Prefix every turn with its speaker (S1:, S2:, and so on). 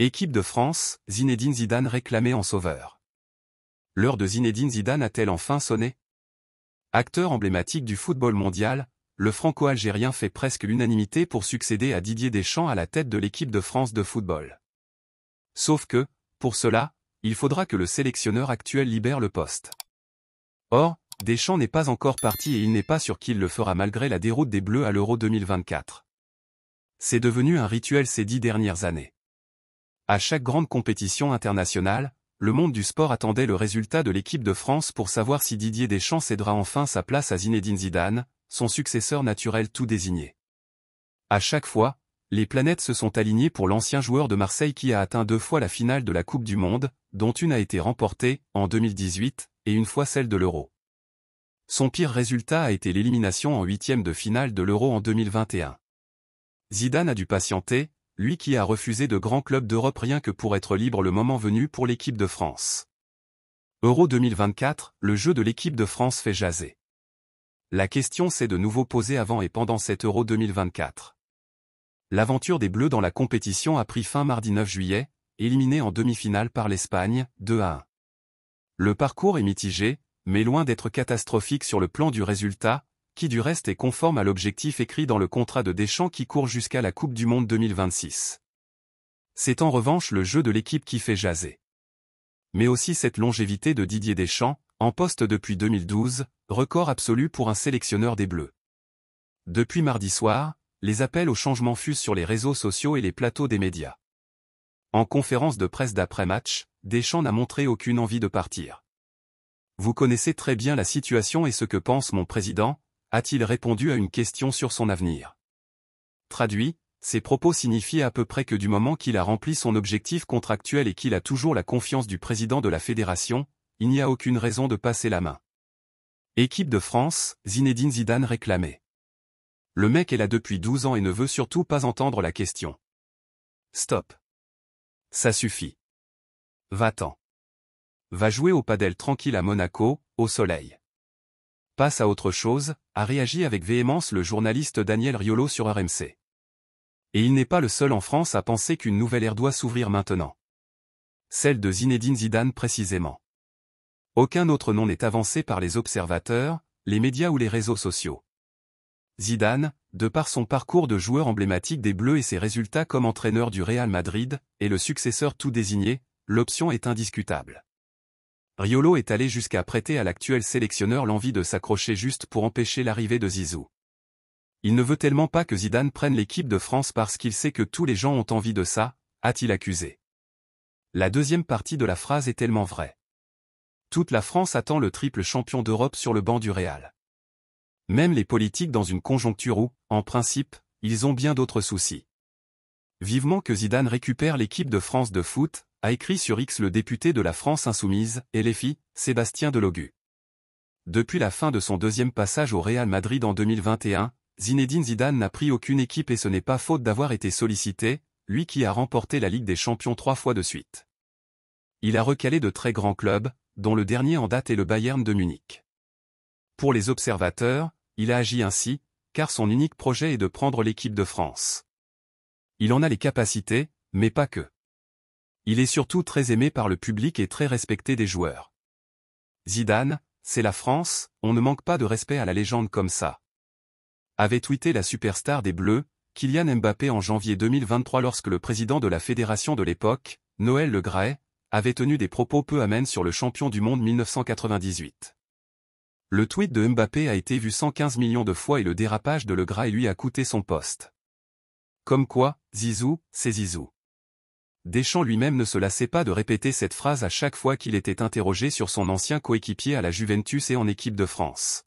S1: Équipe de France, Zinedine Zidane réclamé en sauveur. L'heure de Zinedine Zidane a-t-elle enfin sonné Acteur emblématique du football mondial, le franco-algérien fait presque l'unanimité pour succéder à Didier Deschamps à la tête de l'équipe de France de football. Sauf que, pour cela, il faudra que le sélectionneur actuel libère le poste. Or, Deschamps n'est pas encore parti et il n'est pas sûr qu'il le fera malgré la déroute des Bleus à l'Euro 2024. C'est devenu un rituel ces dix dernières années. À chaque grande compétition internationale, le monde du sport attendait le résultat de l'équipe de France pour savoir si Didier Deschamps cédera enfin sa place à Zinedine Zidane, son successeur naturel tout désigné. À chaque fois, les planètes se sont alignées pour l'ancien joueur de Marseille qui a atteint deux fois la finale de la Coupe du Monde, dont une a été remportée, en 2018, et une fois celle de l'Euro. Son pire résultat a été l'élimination en huitième de finale de l'Euro en 2021. Zidane a dû patienter, lui qui a refusé de grands clubs d'Europe rien que pour être libre le moment venu pour l'équipe de France. Euro 2024, le jeu de l'équipe de France fait jaser. La question s'est de nouveau posée avant et pendant cet Euro 2024. L'aventure des Bleus dans la compétition a pris fin mardi 9 juillet, éliminée en demi-finale par l'Espagne, 2 à 1. Le parcours est mitigé, mais loin d'être catastrophique sur le plan du résultat, qui du reste est conforme à l'objectif écrit dans le contrat de Deschamps qui court jusqu'à la Coupe du Monde 2026. C'est en revanche le jeu de l'équipe qui fait jaser. Mais aussi cette longévité de Didier Deschamps, en poste depuis 2012, record absolu pour un sélectionneur des Bleus. Depuis mardi soir, les appels au changement fusent sur les réseaux sociaux et les plateaux des médias. En conférence de presse d'après-match, Deschamps n'a montré aucune envie de partir. Vous connaissez très bien la situation et ce que pense mon président, a-t-il répondu à une question sur son avenir. Traduit, ses propos signifient à peu près que du moment qu'il a rempli son objectif contractuel et qu'il a toujours la confiance du président de la fédération, il n'y a aucune raison de passer la main. Équipe de France, Zinedine Zidane réclamait. Le mec est là depuis 12 ans et ne veut surtout pas entendre la question. Stop. Ça suffit. Va-t'en. Va jouer au padel tranquille à Monaco, au soleil passe à autre chose, a réagi avec véhémence le journaliste Daniel Riolo sur RMC. Et il n'est pas le seul en France à penser qu'une nouvelle ère doit s'ouvrir maintenant. Celle de Zinedine Zidane précisément. Aucun autre nom n'est avancé par les observateurs, les médias ou les réseaux sociaux. Zidane, de par son parcours de joueur emblématique des Bleus et ses résultats comme entraîneur du Real Madrid, est le successeur tout désigné, l'option est indiscutable. Riolo est allé jusqu'à prêter à l'actuel sélectionneur l'envie de s'accrocher juste pour empêcher l'arrivée de Zizou. Il ne veut tellement pas que Zidane prenne l'équipe de France parce qu'il sait que tous les gens ont envie de ça, a-t-il accusé. La deuxième partie de la phrase est tellement vraie. Toute la France attend le triple champion d'Europe sur le banc du Real. Même les politiques dans une conjoncture où, en principe, ils ont bien d'autres soucis. Vivement que Zidane récupère l'équipe de France de foot, a écrit sur X le député de la France Insoumise, et filles Sébastien Delogu. Depuis la fin de son deuxième passage au Real Madrid en 2021, Zinedine Zidane n'a pris aucune équipe et ce n'est pas faute d'avoir été sollicité, lui qui a remporté la Ligue des Champions trois fois de suite. Il a recalé de très grands clubs, dont le dernier en date est le Bayern de Munich. Pour les observateurs, il a agi ainsi, car son unique projet est de prendre l'équipe de France. Il en a les capacités, mais pas que. Il est surtout très aimé par le public et très respecté des joueurs. Zidane, c'est la France, on ne manque pas de respect à la légende comme ça. Avait tweeté la superstar des Bleus, Kylian Mbappé en janvier 2023 lorsque le président de la fédération de l'époque, Noël Le Gray, avait tenu des propos peu amènes sur le champion du monde 1998. Le tweet de Mbappé a été vu 115 millions de fois et le dérapage de Le Gray lui a coûté son poste. Comme quoi, Zizou, c'est Zizou. Deschamps lui-même ne se lassait pas de répéter cette phrase à chaque fois qu'il était interrogé sur son ancien coéquipier à la Juventus et en équipe de France.